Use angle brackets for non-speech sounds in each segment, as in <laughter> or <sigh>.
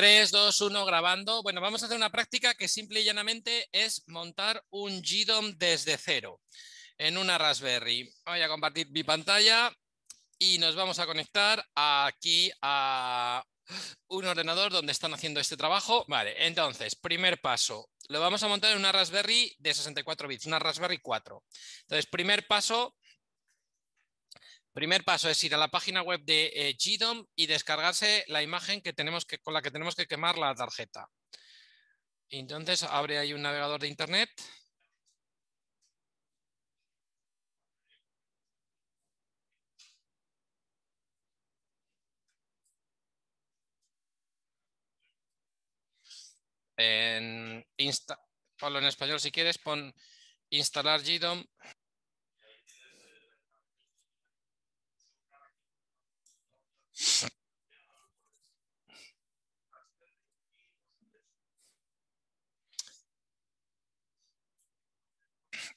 3, 2, 1, grabando. Bueno, vamos a hacer una práctica que simple y llanamente es montar un GDOM desde cero en una Raspberry. Voy a compartir mi pantalla y nos vamos a conectar aquí a un ordenador donde están haciendo este trabajo. Vale, entonces, primer paso. Lo vamos a montar en una Raspberry de 64 bits, una Raspberry 4. Entonces, primer paso, Primer paso es ir a la página web de eh, GDOM y descargarse la imagen que tenemos que, con la que tenemos que quemar la tarjeta. Entonces abre ahí un navegador de internet. En Pablo, en español si quieres, pon instalar GDOM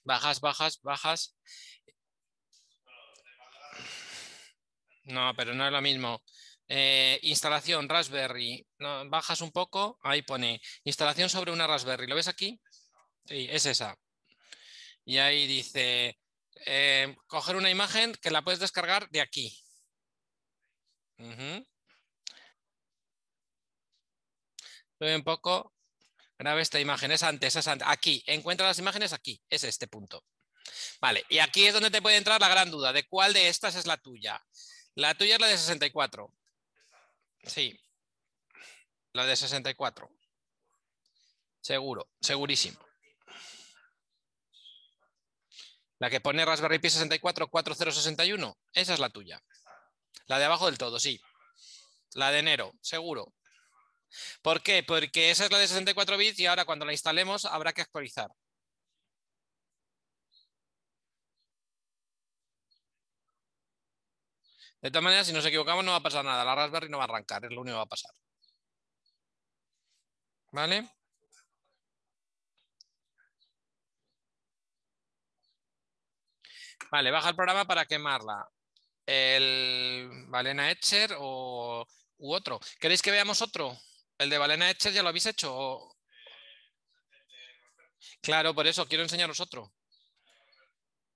Bajas, bajas, bajas. No, pero no es lo mismo. Eh, instalación Raspberry. bajas un poco, ahí pone instalación sobre una Raspberry. ¿Lo ves aquí? Sí, es esa. Y ahí dice eh, coger una imagen que la puedes descargar de aquí. Uh un poco. Graba esta imagen, es antes, es antes. Aquí, encuentra las imágenes aquí, es este punto. Vale, y aquí es donde te puede entrar la gran duda de cuál de estas es la tuya. La tuya es la de 64. Sí, la de 64. Seguro, segurísimo. La que pone Raspberry Pi 4061. esa es la tuya. La de abajo del todo, sí. La de enero, seguro. ¿Por qué? Porque esa es la de 64 bits y ahora cuando la instalemos habrá que actualizar. De todas maneras, si nos equivocamos no va a pasar nada. La Raspberry no va a arrancar, es lo único que va a pasar. ¿Vale? Vale, baja el programa para quemarla. El Valena Etcher o u otro. ¿Queréis que veamos otro? ¿El de Balena Etcher ya lo habéis hecho? Claro, por eso quiero enseñaros otro.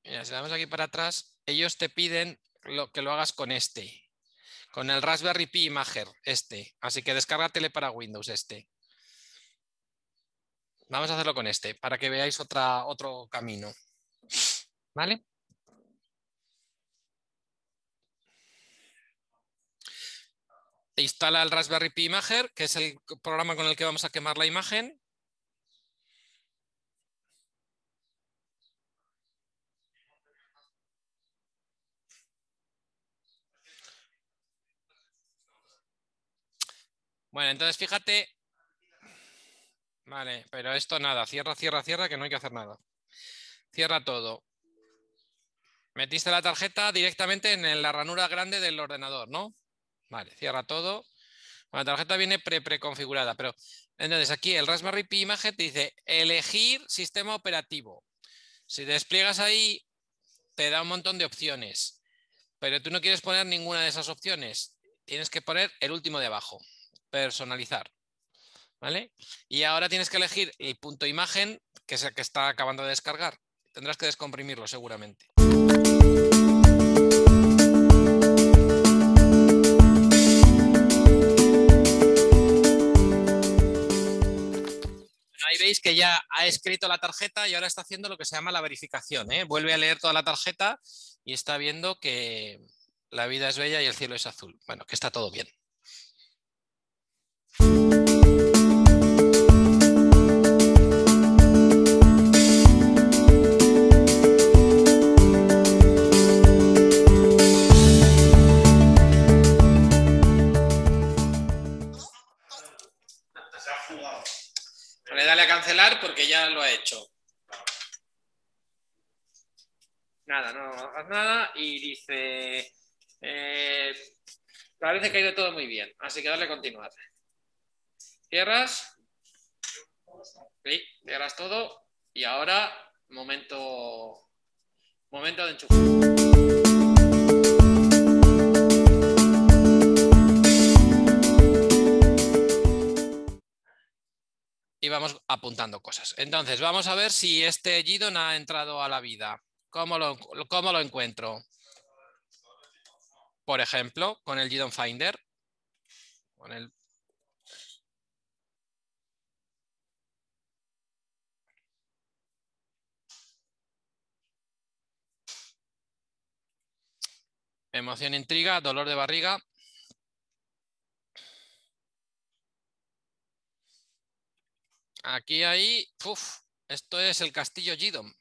Mira, si damos aquí para atrás, ellos te piden lo, que lo hagas con este, con el Raspberry Pi Imager, este. Así que descárgatele para Windows este. Vamos a hacerlo con este, para que veáis otra, otro camino. ¿Vale? instala el Raspberry Pi Imager, que es el programa con el que vamos a quemar la imagen. Bueno, entonces fíjate. Vale, pero esto nada, cierra, cierra, cierra, que no hay que hacer nada. Cierra todo. Metiste la tarjeta directamente en la ranura grande del ordenador, ¿no? Vale, cierra todo. la tarjeta viene preconfigurada, pero entonces aquí el Raspberry Pi Imagen te dice elegir sistema operativo. Si despliegas ahí, te da un montón de opciones, pero tú no quieres poner ninguna de esas opciones. Tienes que poner el último de abajo, personalizar. ¿Vale? Y ahora tienes que elegir el punto imagen, que es el que está acabando de descargar. Tendrás que descomprimirlo seguramente. que ya ha escrito la tarjeta y ahora está haciendo lo que se llama la verificación. ¿eh? Vuelve a leer toda la tarjeta y está viendo que la vida es bella y el cielo es azul. Bueno, que está todo bien. dale a cancelar porque ya lo ha hecho. Nada, no haz nada y dice, eh, parece que ha ido todo muy bien, así que dale a continuar. Cierras. Sí, cierras todo y ahora momento, momento de enchufar. y vamos apuntando cosas. Entonces, vamos a ver si este Gidon ha entrado a la vida. ¿Cómo lo, cómo lo encuentro? Por ejemplo, con el Gidon Finder. Con el... Emoción, intriga, dolor de barriga. Aquí hay, uf, esto es el castillo Gidom.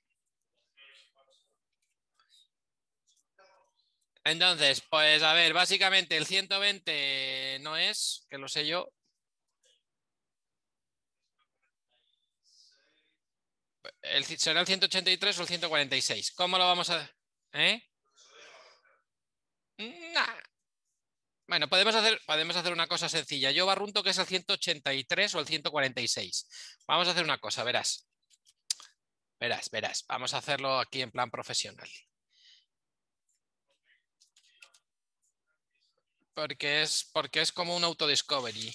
Entonces, pues a ver, básicamente el 120 no es, que lo sé yo. El, será el 183 o el 146. ¿Cómo lo vamos a...? ¿Eh? Bueno, podemos hacer, podemos hacer una cosa sencilla. Yo barrunto que es el 183 o el 146. Vamos a hacer una cosa, verás. Verás, verás. Vamos a hacerlo aquí en plan profesional. Porque es, porque es como un autodiscovery.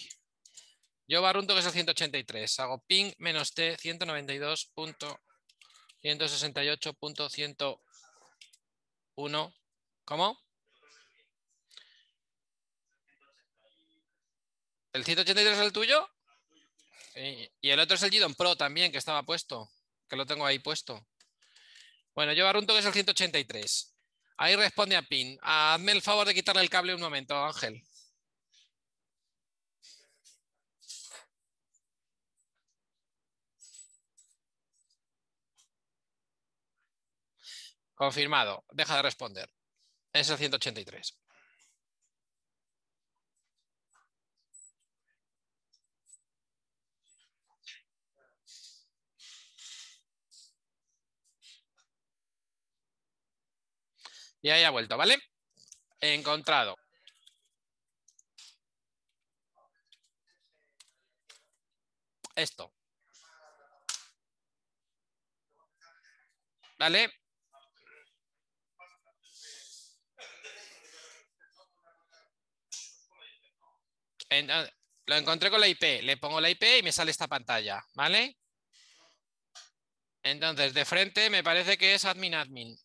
Yo barrunto que es el 183. Hago ping menos t 192.168.101. ¿Cómo? El 183 es el tuyo. Y el otro es el Gidon Pro también, que estaba puesto, que lo tengo ahí puesto. Bueno, yo barunto que es el 183. Ahí responde a Pin. Ah, hazme el favor de quitarle el cable un momento, Ángel. Confirmado. Deja de responder. Es el 183. Y ahí ha vuelto, ¿vale? He encontrado. Esto. ¿Vale? Ah, lo encontré con la IP. Le pongo la IP y me sale esta pantalla, ¿vale? Entonces, de frente me parece que es admin admin.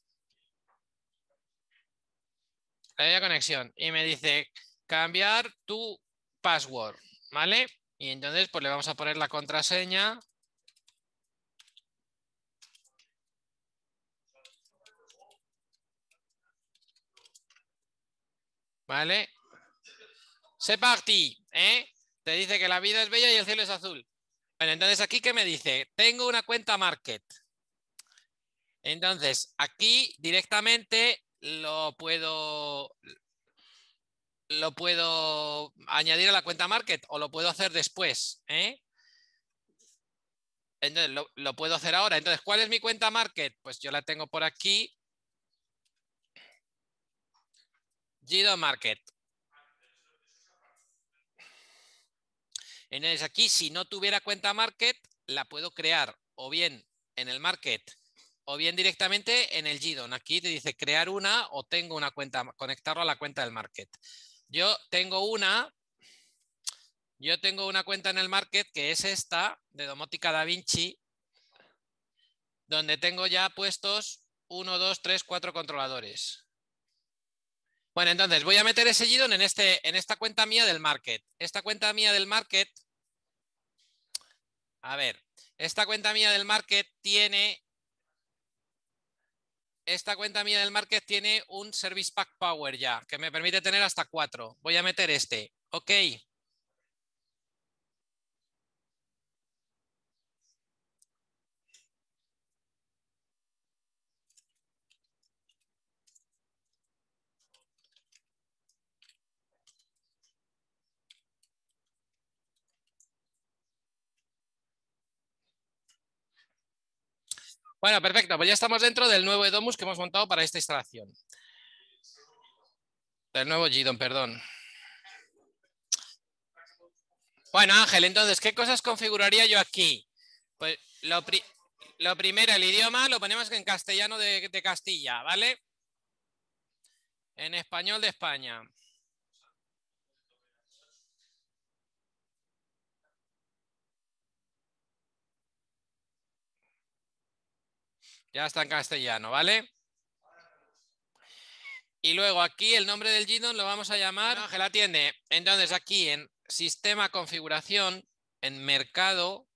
Le conexión y me dice cambiar tu password, ¿vale? Y entonces pues le vamos a poner la contraseña. ¿Vale? Se parti, ¿eh? Te dice que la vida es bella y el cielo es azul. Bueno, entonces aquí que me dice, tengo una cuenta market. Entonces, aquí directamente lo puedo lo puedo añadir a la cuenta market o lo puedo hacer después. ¿eh? Entonces, lo, puedo hacer ahora. Entonces, ¿cuál es mi cuenta market? Pues yo la tengo por aquí. Gido Market. Entonces, aquí, si no tuviera cuenta market, la puedo crear o bien en el market o bien directamente en el Gidon. Aquí te dice crear una o tengo una cuenta, conectarlo a la cuenta del market. Yo tengo una, yo tengo una cuenta en el market que es esta de Domotica Da Vinci, donde tengo ya puestos 1, 2, 3, 4 controladores. Bueno, entonces voy a meter ese Gidon en, este, en esta cuenta mía del market. Esta cuenta mía del market, a ver, esta cuenta mía del market tiene esta cuenta mía del market tiene un service pack power ya, que me permite tener hasta cuatro. Voy a meter este. Ok. Bueno, perfecto, pues ya estamos dentro del nuevo Edomus que hemos montado para esta instalación. Del nuevo Gidon, perdón. Bueno, Ángel, entonces, ¿qué cosas configuraría yo aquí? Pues lo, primero, el idioma lo ponemos en castellano de, de Castilla, ¿vale? En español de España. Ya está en castellano, ¿vale? Y luego aquí el nombre del Gidon lo vamos a llamar... Ángel, atiende. Entonces aquí en sistema configuración, en mercado,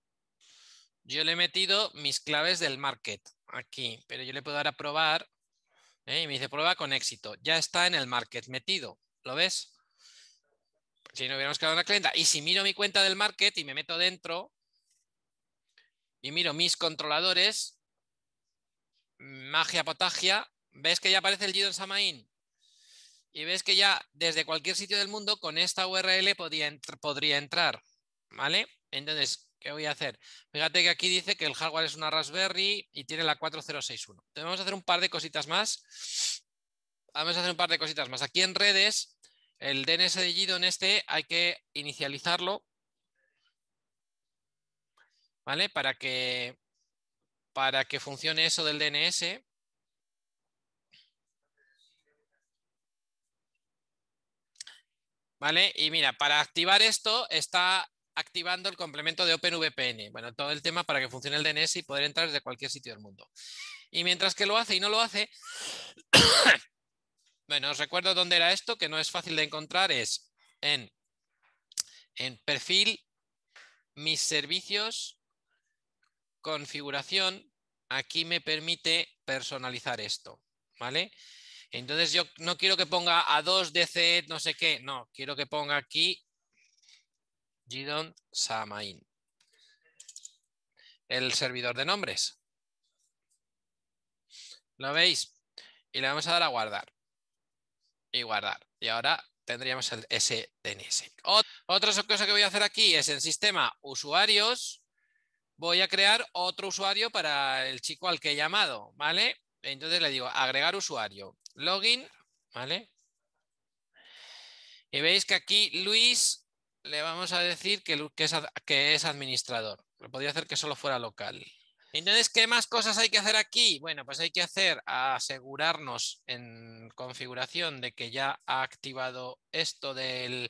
yo le he metido mis claves del market. Aquí, pero yo le puedo dar a probar. ¿eh? Y me dice prueba con éxito. Ya está en el market metido. ¿Lo ves? Si no hubiéramos en una clienta. Y si miro mi cuenta del market y me meto dentro y miro mis controladores, magia potagia, ves que ya aparece el Gidon Samain y ves que ya desde cualquier sitio del mundo con esta URL podría entrar, ¿vale? Entonces, ¿qué voy a hacer? Fíjate que aquí dice que el hardware es una Raspberry y tiene la 4061. Entonces vamos a hacer un par de cositas más. Vamos a hacer un par de cositas más. Aquí en redes, el DNS de Gidon este hay que inicializarlo, ¿vale? Para que para que funcione eso del DNS, ¿vale? Y mira, para activar esto está activando el complemento de OpenVPN. Bueno, todo el tema para que funcione el DNS y poder entrar desde cualquier sitio del mundo. Y mientras que lo hace y no lo hace, <coughs> bueno, os recuerdo dónde era esto, que no es fácil de encontrar, es en, en perfil, mis servicios, configuración aquí me permite personalizar esto, ¿vale? Entonces yo no quiero que ponga A2 dc no sé qué, no, quiero que ponga aquí Gidon Samain, el servidor de nombres. ¿Lo veis? Y le vamos a dar a guardar y guardar. Y ahora tendríamos el SDNS. Otra cosa que voy a hacer aquí es en sistema usuarios, voy a crear otro usuario para el chico al que he llamado, ¿vale? Entonces le digo agregar usuario, login, ¿vale? Y veis que aquí Luis le vamos a decir que, es, administrador. Lo podría hacer que solo fuera local. Entonces, ¿qué más cosas hay que hacer aquí? Bueno, pues hay que hacer asegurarnos en configuración de que ya ha activado esto del,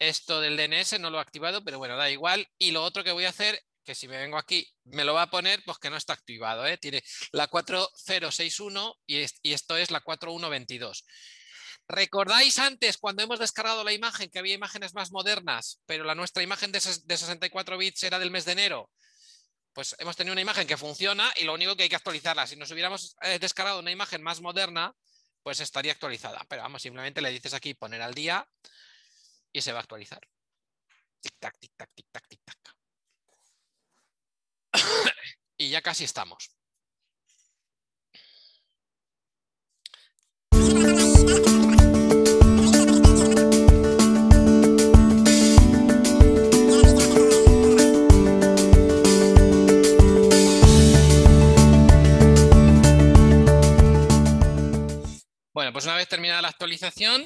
esto del DNS, no lo ha activado, pero bueno, da igual. Y lo otro que voy a hacer que si me vengo aquí, me lo va a poner pues que no está activado. ¿eh? Tiene la 4061 y, esto es la 4122. ¿Recordáis antes cuando hemos descargado la imagen que había imágenes más modernas, pero la nuestra imagen de, 64 bits era del mes de enero? Pues hemos tenido una imagen que funciona y lo único que hay que actualizarla. Si nos hubiéramos eh, descargado una imagen más moderna, pues estaría actualizada. Pero vamos, simplemente le dices aquí poner al día y se va a actualizar. Tic-tac, tic-tac, tic tic <coughs> y ya casi estamos. Bueno, pues una vez terminada la actualización,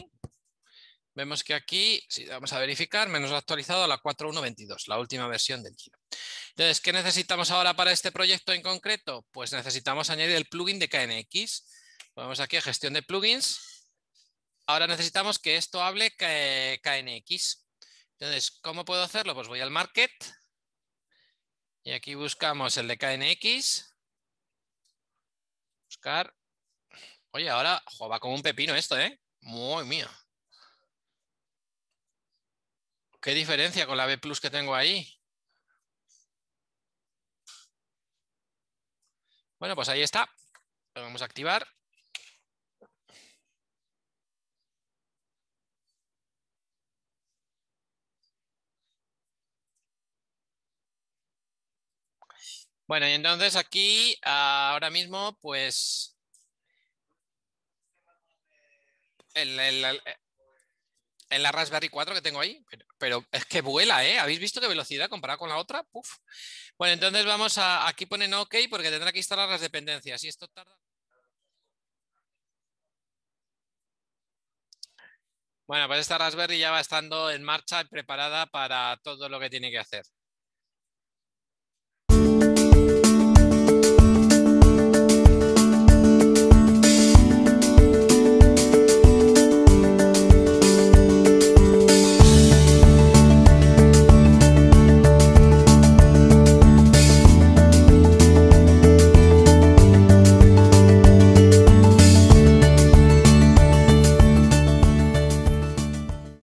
Vemos que aquí, si vamos a verificar, menos actualizado a la 4.1.22, la última versión del Giro. Entonces, ¿qué necesitamos ahora para este proyecto en concreto? Pues necesitamos añadir el plugin de KNX. Vamos aquí a gestión de plugins. Ahora necesitamos que esto hable eh, KNX. Entonces, ¿cómo puedo hacerlo? Pues voy al market y aquí buscamos el de KNX. Buscar. Oye, ahora va como un pepino esto, ¿eh? Muy mío. ¿Qué diferencia con la B plus que tengo ahí? Bueno, pues ahí está. Lo vamos a activar. Bueno, y entonces aquí ahora mismo, pues el, en la Raspberry 4 que tengo ahí, pero, es que vuela, ¿eh? ¿Habéis visto qué velocidad comparada con la otra? Puf. Bueno, entonces vamos a, aquí ponen OK porque tendrá que instalar las dependencias y esto tarda... Bueno, pues esta Raspberry ya va estando en marcha y preparada para todo lo que tiene que hacer.